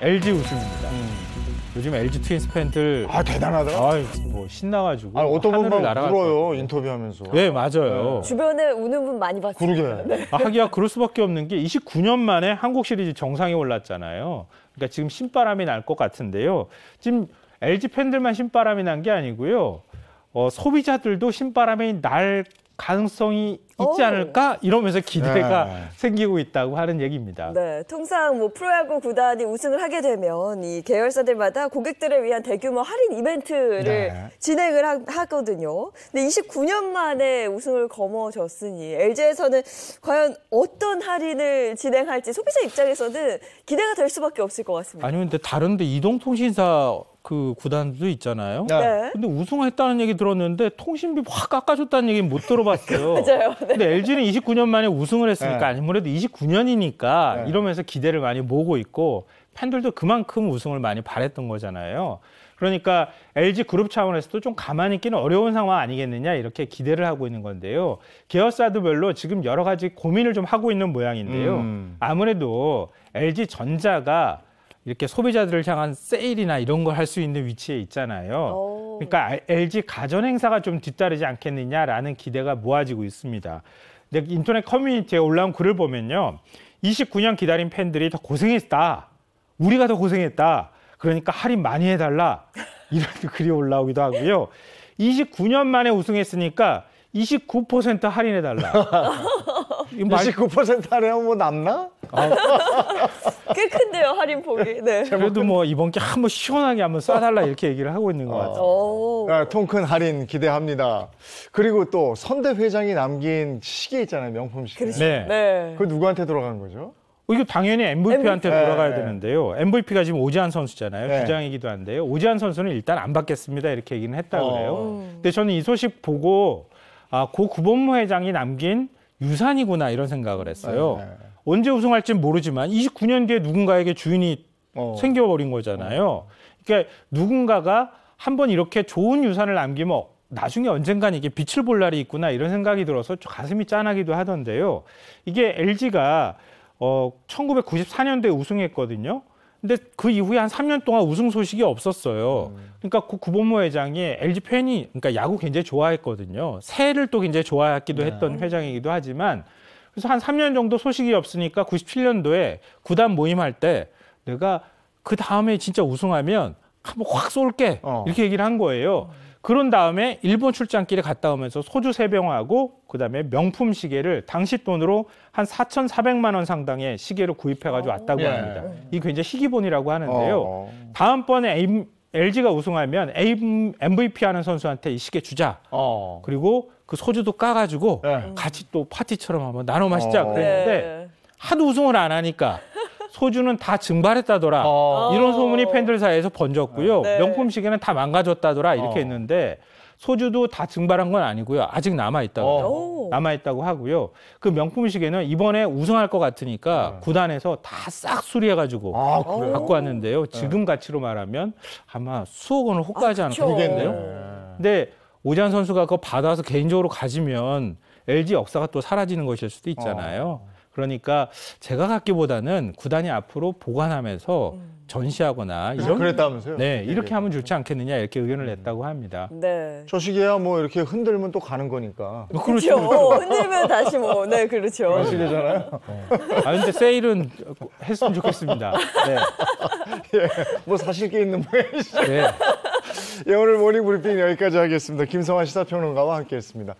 LG 우승입니다. 요즘 LG 트윈스 팬들 아대단하더아뭐 신나가지고 아, 어떤 분만 울어요 인터뷰하면서. 네 맞아요. 네. 주변에 우는 분 많이 봤어요. 그러게. 네. 아, 하기야 그럴 수밖에 없는 게 29년 만에 한국 시리즈 정상에 올랐잖아요. 그러니까 지금 신바람이 날 것 같은데요. 지금 LG 팬들만 신바람이 난 게 아니고요. 어, 소비자들도 신바람이 날 가능성이 있지 않을까 이러면서 기대가 네. 생기고 있다고 하는 얘기입니다. 네, 통상 뭐 프로야구 구단이 우승을 하게 되면 이 계열사들마다 고객들을 위한 대규모 할인 이벤트를 네. 진행을 하, 거든요 근데 29년 만에 우승을 거머쥐으니 LG에서는 과연 어떤 할인을 진행할지 소비자 입장에서는 기대가 될 수밖에 없을 것 같습니다. 아니면 근데 다른데 이동통신사 그 구단도 있잖아요. 네. 네. 근데 우승했다는 얘기 들었는데 통신비 확 깎아줬다는 얘기는 못 들어봤어요. 맞아요. 네. 근데 LG는 29년 만에 우승을 했으니까 네. 아무래도 29년이니까 이러면서 기대를 많이 모으고 있고 팬들도 그만큼 우승을 많이 바랬던 거잖아요. 그러니까 LG 그룹 차원에서도 좀 가만히 있기는 어려운 상황 아니겠느냐 이렇게 기대를 하고 있는 건데요. 계열사도별로 지금 여러 가지 고민을 좀 하고 있는 모양인데요. 음. 아무래도 LG 전자가 이렇게 소비자들을 향한 세일이나 이런 걸 할 수 있는 위치에 있잖아요. 오. 그러니까 LG 아, 가전 행사가 좀 뒤따르지 않겠느냐라는 기대가 모아지고 있습니다. 근데 인터넷 커뮤니티에 올라온 글을 보면요. 29년 기다린 팬들이 더 고생했다. 우리가 더 고생했다. 그러니까 할인 많이 해달라. 이런 글이 올라오기도 하고요. 29년 만에 우승했으니까 29% 할인해달라. 말... 29% 할인하면 뭐 남나? 아. 꽤 큰데요 할인 폭이. 네. 그래도 뭐 이번 게 한번 시원하게 한번 쏴달라 이렇게 얘기를 하고 있는 것 어. 같아요. 아, 통큰 할인 기대합니다. 그리고 또 선대 회장이 남긴 시계 있잖아요 명품 시계. 그 네. 네. 그 누구한테 돌아간 거죠? 어, 이거 당연히 MVP한테 MVP. 돌아가야 네, 되는데요. MVP가 지금 오지환 선수잖아요. 네. 주장이기도 한데요. 오지환 선수는 일단 안 받겠습니다. 이렇게 얘기는 했다고 어. 그래요. 어. 근데 저는 이 소식 보고 아, 고 구본무 회장이 남긴 유산이구나 이런 생각을 했어요. 네, 네. 언제 우승할지는 모르지만 29년 뒤에 누군가에게 주인이 어. 생겨버린 거잖아요. 어. 그러니까 누군가가 한번 이렇게 좋은 유산을 남기면 나중에 언젠간 이게 빛을 볼 날이 있구나 이런 생각이 들어서 가슴이 짠하기도 하던데요. 이게 LG가 어 1994년도에 우승했거든요. 근데 그 이후에 한 3년 동안 우승 소식이 없었어요. 음. 그러니까 그 구본모 회장이 LG 팬이 그러니까 야구 굉장히 좋아했거든요. 새해를 또 굉장히 좋아했기도 네. 했던 회장이기도 하지만 그래서 한 3년 정도 소식이 없으니까 97년도에 구단 모임할 때 내가 그 다음에 진짜 우승하면 한번 확 쏠게 어. 이렇게 얘기를 한 거예요. 음. 그런 다음에 일본 출장길에 갔다 오면서 소주 세병하고 그다음에 명품 시계를 당시 돈으로 한 4,400만 원 상당의 시계를 구입해 가지고 왔다고 예. 합니다. 이게 굉장히 희귀본이라고 하는데요. 어. 다음번에 에임, LG가 우승하면 에임, MVP 하는 선수한테 이 시계 주자. 어. 그리고 그 소주도 까 가지고 예. 같이 또 파티처럼 한번 나눠 마시자 어. 그랬는데 예. 하도 우승을 안 하니까 소주는 다 증발했다더라. 어. 이런 소문이 팬들 사이에서 번졌고요. 네. 네. 명품 시계는 다 망가졌다더라. 이렇게 어. 했는데 소주도 다 증발한 건 아니고요. 아직 남아 있다고 어. 남아 있다고 하고요. 그 명품 시계는 이번에 우승할 것 같으니까 네. 구단에서 다 싹 수리해 가지고 아, 갖고 왔는데요. 지금 가치로 말하면 아마 수억 원을 호가하지 아, 않을까 모겠네요 네. 근데 오지환 선수가 그거 받아서 개인적으로 가지면 LG 역사가 또 사라지는 것일 수도 있잖아요. 어. 그러니까 제가 갖기보다는 구단이 앞으로 보관하면서 음. 전시하거나 아, 이런 그랬다면서요? 네, 네 이렇게 네. 하면 좋지 않겠느냐 이렇게 의견을 냈다고 합니다. 네. 저 시기야 뭐 이렇게 흔들면 또 가는 거니까. 뭐 그렇죠. 어, 흔들면 다시 뭐, 네, 그렇죠. 그 시기잖아요. 네. 아 근데 세일은 했으면 좋겠습니다. 네. 예, 뭐 사실 게 있는 모양이시죠. 네. 예, 오늘 모닝 브리핑 여기까지 하겠습니다. 김성환 시사평론가와 함께했습니다.